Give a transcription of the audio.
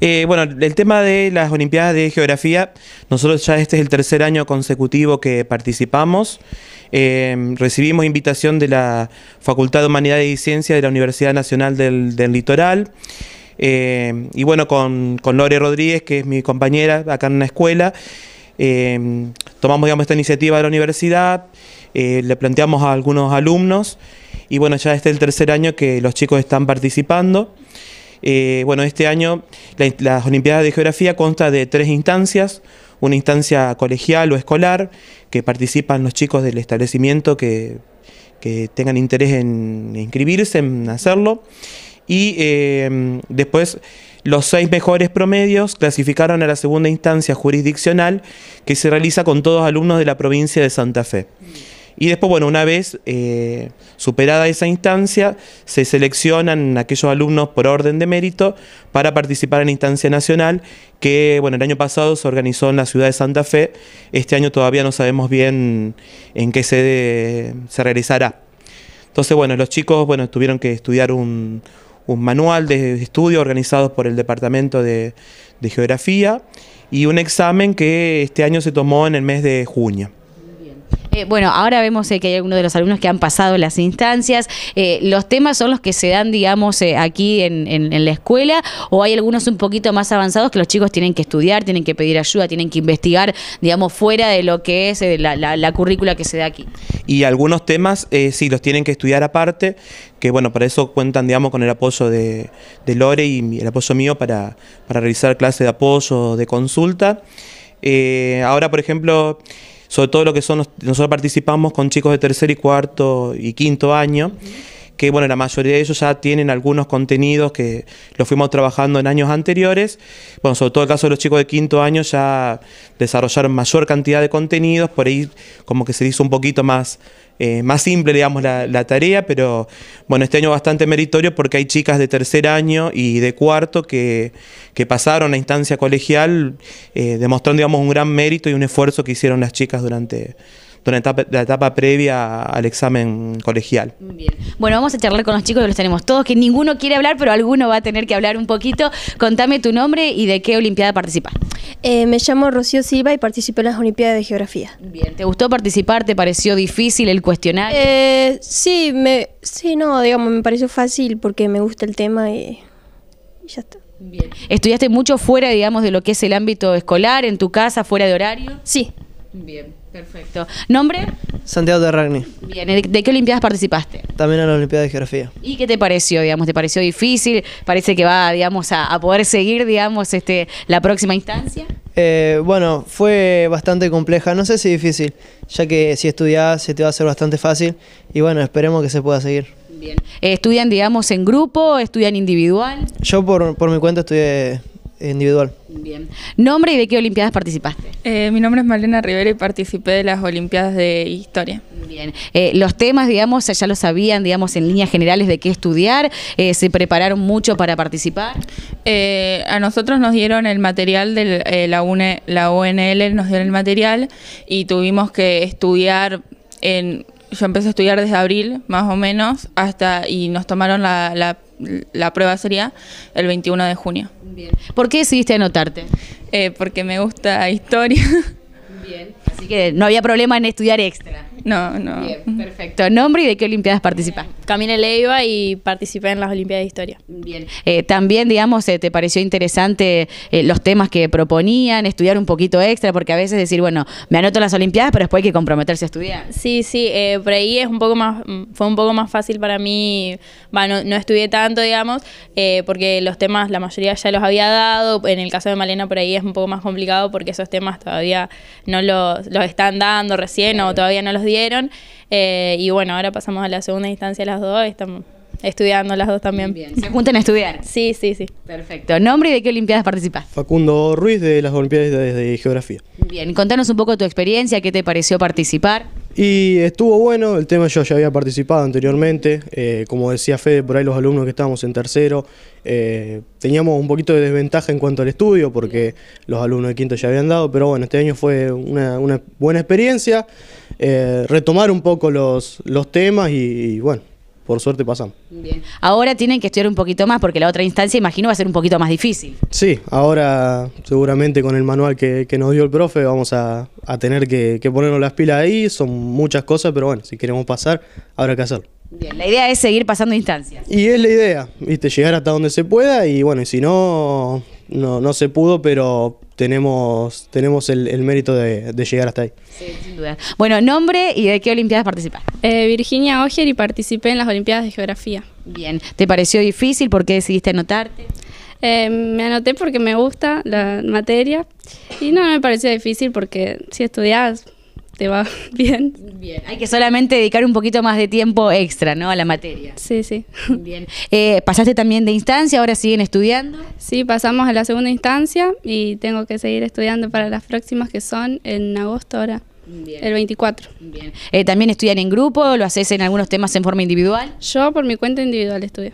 Eh, bueno, el tema de las Olimpiadas de Geografía, nosotros ya este es el tercer año consecutivo que participamos. Em, recibimos invitación de la Facultad de Humanidades y Ciencias de la Universidad Nacional del, Litoral. Em, y bueno, con, con, Lore Rodríguez, que es mi compañera acá en la escuela, em, tomamos digamos, esta iniciativa de la universidad, eh, le planteamos a algunos alumnos y bueno, ya este es el tercer año que los chicos están participando. Eh, bueno, este año las Olimpiadas de Geografía consta de tres instancias, una instancia colegial o escolar, que participan los chicos del establecimiento que, tengan interés en inscribirse, en hacerlo, y em, después los seis mejores promedios clasificaron a la segunda instancia jurisdiccional que se realiza con todos alumnos de la provincia de Santa Fe. Y después, bueno, una vez eh, superada esa instancia, se seleccionan aquellos alumnos por orden de mérito para participar en la instancia nacional, que, bueno, el año pasado se organizó en la ciudad de Santa Fe, este año todavía no sabemos bien en qué sede se realizará. Entonces, bueno, los chicos, bueno, tuvieron que estudiar un, manual de estudio organizado por el Departamento de Geografía y un examen que este año se tomó en el mes de junio. Eh, bueno, ahora vemos eh, que hay algunos de los alumnos que han pasado las instancias. Eh, ¿Los temas son los que se dan, digamos, aquí en, la escuela o hay algunos un poquito más avanzados que los chicos tienen que estudiar, tienen que pedir ayuda, tienen que investigar, digamos, fuera de lo que es la, currícula que se da aquí? Y algunos temas sí los tienen que estudiar aparte, que bueno, para eso cuentan, digamos, con el apoyo de, Lore y el apoyo mío para, para realizar clases de apoyo, de consulta. ahora, por ejemplo sobre todo lo que son, nosotros participamos con chicos de tercer y cuarto y quinto año que bueno, la mayoría de ellos ya tienen algunos contenidos que los fuimos trabajando en años anteriores. Bueno, sobre todo el caso de los chicos de quinto año ya desarrollaron mayor cantidad de contenidos, por ahí como que se hizo un poquito más, eh, más simple, digamos, la, la, tarea, pero bueno, este año bastante meritorio porque hay chicas de tercer año y de cuarto que, que pasaron a instancia colegial, eh, demostrando, digamos, un gran mérito y un esfuerzo que hicieron las chicas durante la etapa previa al examen colegial. Bien. Bueno, vamos a charlar con los chicos los tenemos todos, que ninguno quiere hablar, pero alguno va a tener que hablar un poquito. Contame tu nombre y de qué Olimpiada participas. Eh, me llamo Rocío Silva y participo en las Olimpiadas de Geografía. Bien, ¿te gustó participar? ¿Te pareció difícil el cuestionario? Eh, sí, me, sí, no, digamos, me pareció fácil porque me gusta el tema y, y ya está. Bien. ¿Estudiaste mucho fuera, digamos, de lo que es el ámbito escolar, en tu casa, fuera de horario? Sí, Bien, perfecto. ¿Nombre? Santiago de Ragni. Bien, ¿de, qué Olimpiadas participaste? También a la Olimpiada de Geografía. ¿Y qué te pareció, digamos? ¿Te pareció difícil? ¿Parece que va, digamos, a, poder seguir, digamos, este, la próxima instancia? Eh, bueno, fue bastante compleja, no sé si difícil, ya que si estudiás se te va a hacer bastante fácil y bueno, esperemos que se pueda seguir. Bien. Eh, ¿Estudian, digamos, en grupo? ¿Estudian individual? Yo por, por mi cuenta estudié individual. Bien. ¿Nombre y de qué Olimpiadas participaste? Eh, mi nombre es Malena Rivera y participé de las Olimpiadas de Historia. Bien. Eh, los temas, digamos, ya lo sabían, digamos, en líneas generales de qué estudiar. Eh, ¿Se prepararon mucho para participar? a nosotros nos dieron el material de la, UNE, la UNL, nos dieron el material y tuvimos que estudiar en. Yo empecé a estudiar desde abril, más o menos, hasta y nos tomaron la la prueba sería el 21 de junio. ¿Por qué decidiste anotarte? Eh, porque me gusta historia. Bien. Así que no había problema en estudiar extra. No, no. Bien, perfecto. Nombre y de qué Olimpiadas participas. Camila Leiva y participé en las Olimpiadas de Historia. Bien. Eh, también, digamos, eh, ¿te pareció interesante eh, los temas que proponían, estudiar un poquito extra? Porque a veces decir, bueno, me anoto las Olimpiadas, pero después hay que comprometerse a estudiar. Sí, sí, por ahí es un poco más, mm, fue un poco más fácil para mí. Bueno, no estudié tanto, digamos, porque los temas la mayoría ya los había dado. En el caso de Malena, por ahí es un poco más complicado porque esos temas todavía no los, están dando recién o todavía no los dieron. Eh, y bueno, ahora pasamos a la segunda instancia las dos, estamos estudiando las dos también. Bien, se juntan a estudiar. Sí, sí, sí. Perfecto. ¿Nombre y de qué Olimpiadas participas? Facundo Ruiz de las Olimpiadas de, de Geografía. Bien, contanos un poco tu experiencia, qué te pareció participar. Y estuvo bueno, el tema yo ya había participado anteriormente, eh, como decía Fede, por ahí los alumnos que estábamos en tercero, eh, teníamos un poquito de desventaja en cuanto al estudio, porque los alumnos de quinto ya habían dado, pero bueno, este año fue una, buena experiencia, eh, retomar un poco los, temas y bueno, por suerte pasan. Bien. Ahora tienen que estudiar un poquito más porque la otra instancia, imagino, va a ser un poquito más difícil. Sí, ahora seguramente con el manual que, nos dio el profe vamos a, tener que, ponernos las pilas ahí. Son muchas cosas, pero bueno, si queremos pasar, habrá que hacerlo. Bien, la idea es seguir pasando instancias. Y es la idea, ¿viste? llegar hasta donde se pueda y bueno, y si no, no, no se pudo, pero tenemos, tenemos el, el mérito de, llegar hasta ahí. Sí, sin duda. Bueno, nombre y de qué Olimpiadas participás. Eh, Virginia Oger y participé en las Olimpiadas de Geografía. Bien, ¿te pareció difícil? ¿Por qué decidiste anotarte? Eh, me anoté porque me gusta la materia y no me pareció difícil porque si estudias te va bien. hay que solamente dedicar un poquito más de tiempo extra, ¿no? A la materia. Sí, sí. Bien. Eh, ¿Pasaste también de instancia? ¿Ahora siguen estudiando? Sí, pasamos a la segunda instancia y tengo que seguir estudiando para las próximas que son en agosto ahora. Bien. El 24. Bien. Eh, ¿También estudian en grupo? ¿Lo haces en algunos temas en forma individual? Yo por mi cuenta individual estudio.